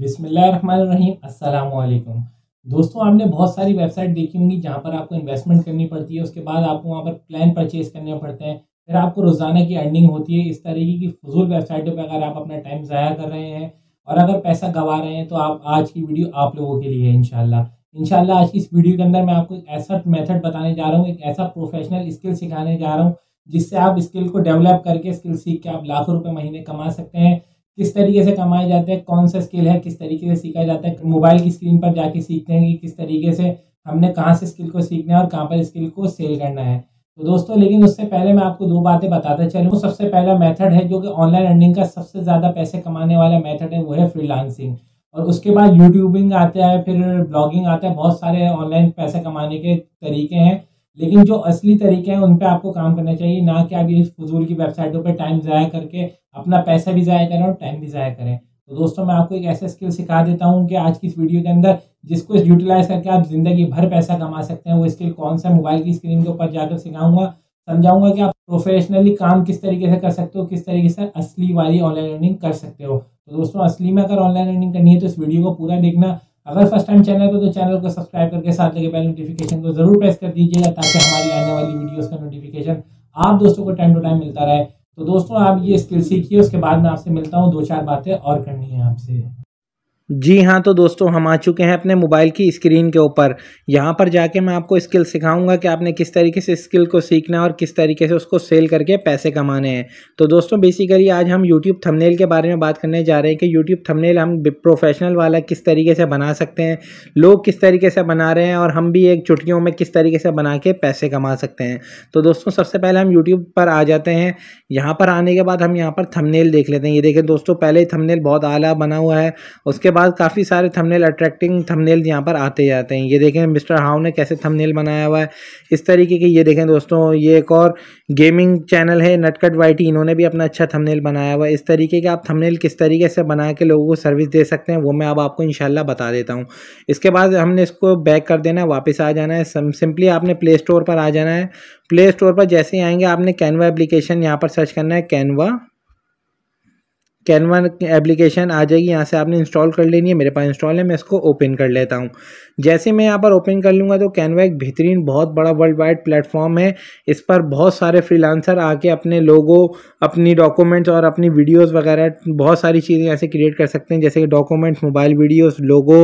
बिसमिल्ल वालेकुम दोस्तों आपने बहुत सारी वेबसाइट देखी होंगी जहाँ पर आपको इन्वेस्टमेंट करनी पड़ती है उसके बाद आपको वहाँ पर प्लान परचेज करने पड़ते हैं फिर आपको रोज़ाना की अर्निंग होती है इस तरीके की फजूल वेबसाइटों पर अगर आप अपना टाइम ज़ाया कर रहे हैं और अगर पैसा गंवा रहे हैं तो आप आज की वीडियो आप लोगों के लिए है इनशाला इनशाला आज की इस वीडियो के अंदर मैं आपको एक ऐसा मेथड बताने जा रहा हूँ एक ऐसा प्रोफेशनल स्किल सिखाने जा रहा हूँ जिससे आप स्किल को डेवलप करके स्किल सीख के आप लाखों रुपये महीने कमा सकते हैं किस तरीके से कमाए जाते हैं कौन सा स्किल है किस तरीके से सीखा जाता है मोबाइल की स्क्रीन पर जाके सीखते हैं कि किस तरीके से हमने कहाँ से स्किल को सीखना है और कहाँ पर स्किल को सेल करना है तो दोस्तों लेकिन उससे पहले मैं आपको दो बातें बताता चलूँ सबसे पहला मेथड है जो कि ऑनलाइन अर्निंग का सबसे ज़्यादा पैसे कमाने वाला मेथड है वो है फ्रीलांसिंग और उसके बाद यूट्यूबिंग आता है फिर ब्लॉगिंग आता है बहुत सारे ऑनलाइन पैसे कमाने के तरीके हैं लेकिन जो असली तरीके हैं उन पर आपको काम करना चाहिए ना कि आप ये फजूल की वेबसाइटों पर टाइम ज़ाया करके अपना पैसा भी ज़ाया करें और टाइम भी ज़ाया करें तो दोस्तों मैं आपको एक ऐसा स्किल सिखा देता हूँ कि आज की इस वीडियो के अंदर जिसको इस यूटिलाइज करके आप ज़िंदगी भर पैसा कमा सकते हैं वो स्किल कौन सा मोबाइल की स्क्रीन के ऊपर जाकर सिखाऊंगा समझाऊंगा कि आप प्रोफेशनली काम किस तरीके से कर सकते हो किस तरीके से असली वाली ऑनलाइन अर्निंग कर सकते हो तो दोस्तों असली में अगर ऑनलाइन अर्निंग करनी है तो इस वीडियो को पूरा देखना अगर फर्स्ट टाइम चैनल पर तो चैनल को सब्सक्राइब करके साथ लगे बेल नोटिफिकेशन को जरूर प्रेस कर दीजिएगा ताकि हमारी आने वाली वीडियोस का नोटिफिकेशन आप दोस्तों को टाइम टू टाइम मिलता रहे तो दोस्तों आप ये स्किल सीखिए उसके बाद मैं आपसे मिलता हूँ दो चार बातें और करनी है आपसे जी हाँ तो दोस्तों हम आ चुके हैं अपने मोबाइल की स्क्रीन के ऊपर यहाँ पर जाके मैं आपको स्किल सिखाऊंगा कि आपने किस तरीके से स्किल को सीखना है और किस तरीके से उसको सेल करके पैसे कमाने हैं तो दोस्तों बेसिकली आज हम यूट्यूब थंबनेल के बारे में बात करने जा रहे हैं कि यूट्यूब थंबनेल हम प्रोफेशनल वाला किस तरीके से बना सकते हैं लोग किस तरीके से बना रहे हैं और हम भी एक चुटकियों में किस तरीके से बना के पैसे कमा सकते हैं तो दोस्तों सबसे पहले हम यूट्यूब पर आ जाते हैं यहाँ पर आने के बाद हम यहाँ पर थमनेल देख लेते हैं ये देखें दोस्तों पहले ही थमनेल बहुत आला बना हुआ है उसके बाद बाद काफ़ी सारे थंबनेल अट्रैक्टिंग थंबनेल यहाँ पर आते जाते हैं ये देखें मिस्टर हाउ ने कैसे थंबनेल बनाया हुआ है इस तरीके के ये देखें दोस्तों ये एक और गेमिंग चैनल है नटकट वाइटी इन्होंने भी अपना अच्छा थंबनेल बनाया हुआ है इस तरीके के आप थंबनेल किस तरीके से बना के लोगों को सर्विस दे सकते हैं वो मैं अब आपको इनशाला बता देता हूँ इसके बाद हमने इसको बैक कर देना है वापस आ जाना है सिंपली आपने प्ले स्टोर पर आ जाना है प्ले स्टोर पर जैसे ही आएंगे आपने कैनवा एप्लीकेशन यहाँ पर सर्च करना है कैनवा कैनवा एप्लीकेशन आ जाएगी यहाँ से आपने इंस्टॉल कर लेनी है मेरे पास इंस्टॉल है मैं इसको ओपन कर लेता हूँ जैसे मैं यहाँ पर ओपन कर लूँगा तो कैनवा एक बेहतरीन बहुत बड़ा वर्ल्ड वाइड प्लेटफॉर्म है इस पर बहुत सारे फ्रीलांसर आके अपने लोगो अपनी डॉक्यूमेंट्स और अपनी वीडियोज़ वगैरह बहुत सारी चीज़ें ऐसे क्रिएट कर सकते हैं जैसे कि documents mobile videos logo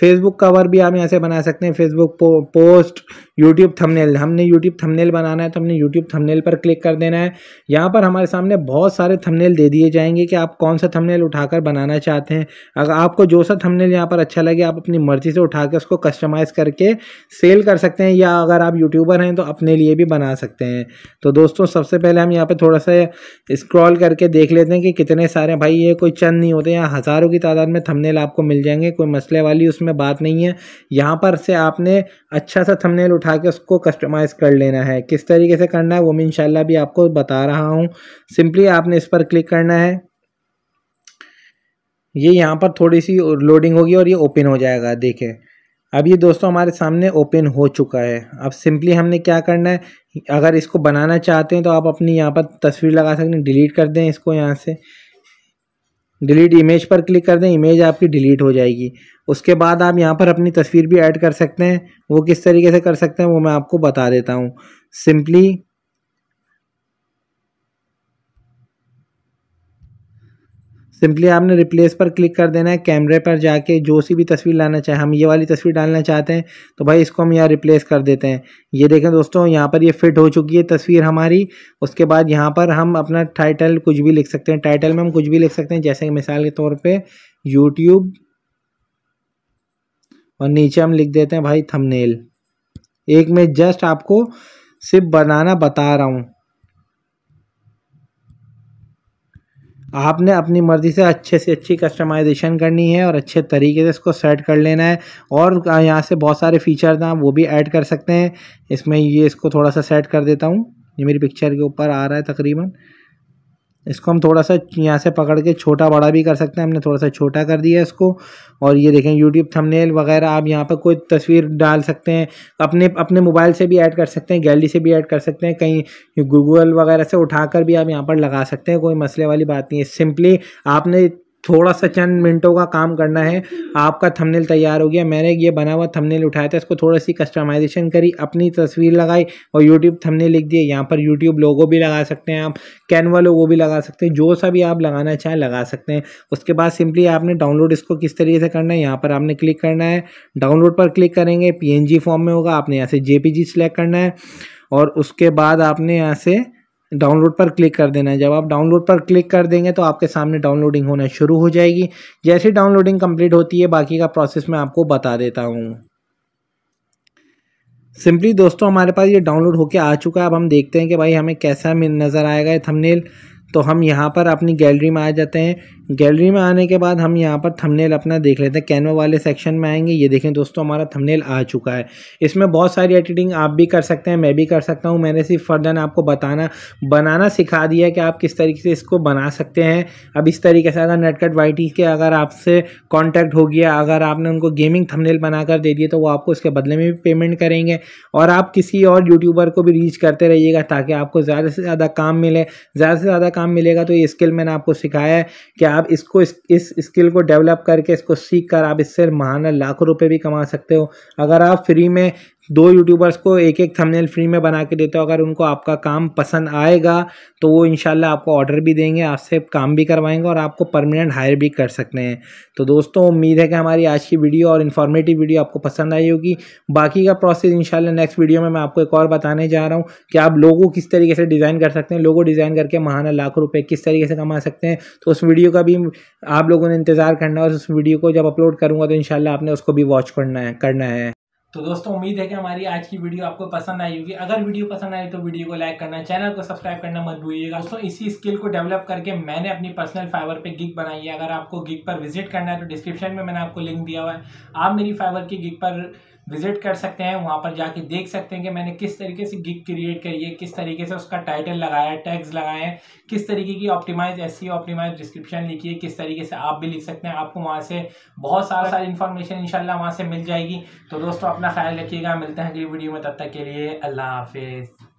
Facebook cover भी आप यहाँ से बना सकते हैं फेसबुक पो, पोस्ट यूट्यूब थंबनेल हमने यूट्यूब थंबनेल बनाना है तो हमने यूट्यूब थंबनेल पर क्लिक कर देना है यहाँ पर हमारे सामने बहुत सारे थंबनेल दे दिए जाएंगे कि आप कौन सा थंबनेल उठाकर बनाना चाहते हैं अगर आपको जो सा थंबनेल यहाँ पर अच्छा लगे आप अपनी मर्जी से उठाकर उसको कस्टमाइज़ करके सेल कर सकते हैं या अगर आप यूट्यूबर हैं तो अपने लिए भी बना सकते हैं तो दोस्तों सबसे पहले हम यहाँ पर थोड़ा सा स्क्रॉल करके देख लेते हैं कि कितने सारे भाई ये कोई चंद नहीं होते यहाँ हज़ारों की तादाद में थमनेल आपको मिल जाएंगे कोई मसले वाली उसमें इसमें बात नहीं है यहाँ पर से आपने अच्छा सा थंबनेल उठा के उसको कस्टमाइज़ कर लेना है किस तरीके से करना है वो मैं इंशाल्लाह भी आपको बता रहा हूँ सिंपली आपने इस पर क्लिक करना है ये यहाँ पर थोड़ी सी लोडिंग होगी और ये ओपन हो जाएगा देखें अब ये दोस्तों हमारे सामने ओपन हो चुका है अब सिंपली हमने क्या करना है अगर इसको बनाना चाहते हैं तो आप अपनी यहाँ पर तस्वीर लगा सकते हैं डिलीट कर दें इसको यहाँ से डिलीट इमेज पर क्लिक कर दें इमेज आपकी डिलीट हो जाएगी उसके बाद आप यहाँ पर अपनी तस्वीर भी ऐड कर सकते हैं वो किस तरीके से कर सकते हैं वो मैं आपको बता देता हूँ सिंपली सिंपली आपने रिप्लेस पर क्लिक कर देना है कैमरे पर जाके जो सी भी तस्वीर लाना चाहे हम ये वाली तस्वीर डालना चाहते हैं तो भाई इसको हम यहाँ रिप्लेस कर देते हैं ये देखें दोस्तों यहाँ पर ये फिट हो चुकी है तस्वीर हमारी उसके बाद यहाँ पर हम अपना टाइटल कुछ भी लिख सकते हैं टाइटल में हम कुछ भी लिख सकते हैं जैसे कि मिसाल के तौर पर यूट्यूब और नीचे हम लिख देते हैं भाई थमनेल एक में जस्ट आपको सिर्फ बनाना बता रहा हूँ आपने अपनी मर्ज़ी से अच्छे से अच्छी कस्टमाइजेशन करनी है और अच्छे तरीके से इसको सेट कर लेना है और यहाँ से बहुत सारे फीचर्स हैं वो भी ऐड कर सकते हैं इसमें ये इसको थोड़ा सा सेट कर देता हूँ ये मेरी पिक्चर के ऊपर आ रहा है तकरीबन इसको हम थोड़ा सा यहाँ से पकड़ के छोटा बड़ा भी कर सकते हैं हमने थोड़ा सा छोटा कर दिया इसको और ये देखें यूट्यूब थंबनेल वगैरह आप यहाँ पर कोई तस्वीर डाल सकते हैं अपने अपने मोबाइल से भी ऐड कर सकते हैं गैलरी से भी ऐड कर सकते हैं कहीं गूगल वगैरह से उठाकर भी आप यहाँ पर लगा सकते हैं कोई मसले वाली बात नहीं है सिंपली आपने थोड़ा सा चंद मिनटों का काम करना है आपका थंबनेल तैयार हो गया मैंने ये बना हुआ थंबनेल उठाया था इसको थोड़ा सी कस्टमाइजेशन करी अपनी तस्वीर लगाई और यूट्यूब थंबनेल लिख दिए यहाँ पर यूट्यूब लोगो भी लगा सकते हैं आप कैनवा लोगो भी लगा सकते हैं जो सा भी आप लगाना चाहें लगा सकते हैं उसके बाद सिंपली आपने डाउनलोड इसको किस तरीके से करना है यहाँ पर आपने क्लिक करना है डाउनलोड पर क्लिक करेंगे पी फॉर्म में होगा आपने यहाँ से जे सेलेक्ट करना है और उसके बाद आपने यहाँ से डाउनलोड पर क्लिक कर देना है जब आप डाउनलोड पर क्लिक कर देंगे तो आपके सामने डाउनलोडिंग होना शुरू हो जाएगी जैसे डाउनलोडिंग कंप्लीट होती है बाकी का प्रोसेस मैं आपको बता देता हूँ सिंपली दोस्तों हमारे पास ये डाउनलोड होके आ चुका है अब हम देखते हैं कि भाई हमें कैसा नज़र आएगा ये थंबनेल तो हम यहाँ पर अपनी गैलरी में आ जाते हैं गैलरी में आने के बाद हम यहाँ पर थंबनेल अपना देख लेते हैं कैनवा वाले सेक्शन में आएंगे ये देखें दोस्तों हमारा थंबनेल आ चुका है इसमें बहुत सारी एडिटिंग आप भी कर सकते हैं मैं भी कर सकता हूँ मैंने सिर्फ फर्दन आपको बताना बनाना सिखा दिया कि आप किस तरीके से इसको बना सकते हैं अब इस तरीके से अगर नेटकट वाई के अगर आपसे कॉन्टैक्ट हो गया अगर आपने उनको गेमिंग थमनेल बनाकर दे दिए तो वो आपको उसके बदले में भी पेमेंट करेंगे और आप किसी और यूट्यूबर को भी रीच करते रहिएगा ताकि आपको ज़्यादा से ज़्यादा काम मिले ज़्यादा से ज़्यादा काम मिलेगा तो ये स्किल मैंने आपको सिखाया है कि आप इसको इस, इस स्किल को डेवलप करके इसको सीख कर आप इससे महाना लाखों रुपए भी कमा सकते हो अगर आप फ्री में दो यूट्यूबर्स को एक एक थंबनेल फ्री में बना के देते हो अगर उनको आपका काम पसंद आएगा तो वो इनशाला आपको ऑर्डर भी देंगे आपसे काम भी करवाएंगे और आपको परमानेंट हायर भी कर सकते हैं तो दोस्तों उम्मीद है कि हमारी आज की वीडियो और इन्फॉर्मेटिव वीडियो आपको पसंद आई होगी बाकी का प्रोसेस इनशाला नेक्स्ट वीडियो में मैं आपको एक और बताने जा रहा हूँ कि आप लोगों किस तरीके से डिज़ाइन कर सकते हैं लोगों डिज़ाइन करके महाना लाख रुपये किस तरीके से कमा सकते हैं तो उस वीडियो का भी आप लोगों ने इंतज़ार करना है और उस वीडियो को जब अपलोड करूँगा तो इनशाला आपने उसको भी वॉच करना है करना है तो दोस्तों उम्मीद है कि हमारी आज की वीडियो आपको पसंद आई होगी अगर वीडियो पसंद आई तो वीडियो को लाइक करना चैनल को सब्सक्राइब करना मत भूलिएगा दोस्तों इसी स्किल को डेवलप करके मैंने अपनी पर्सनल फाइवर पे गिग बनाई है अगर आपको गिग पर विजिट करना है तो डिस्क्रिप्शन में मैंने आपको लिंक दिया हुआ है आप मेरी फाइवर की गिग पर विजिट कर सकते हैं वहाँ पर जाके देख सकते हैं कि मैंने किस तरीके से गिग क्रिएट करी है किस तरीके से उसका टाइटल लगाया है टैग्स लगाए हैं किस तरीके की ऑप्टिमाइज ऐसी ऑप्टिमाइज डिस्क्रिप्शन लिखी है किस तरीके से आप भी लिख सकते हैं आपको वहाँ से बहुत सारा सारी इन्फॉर्मेशन शाला वहाँ से मिल जाएगी तो दोस्तों अपना ख्याल रखिएगा मिलते हैं अगली वीडियो में तब तक के लिए अल्लाह हाफिज़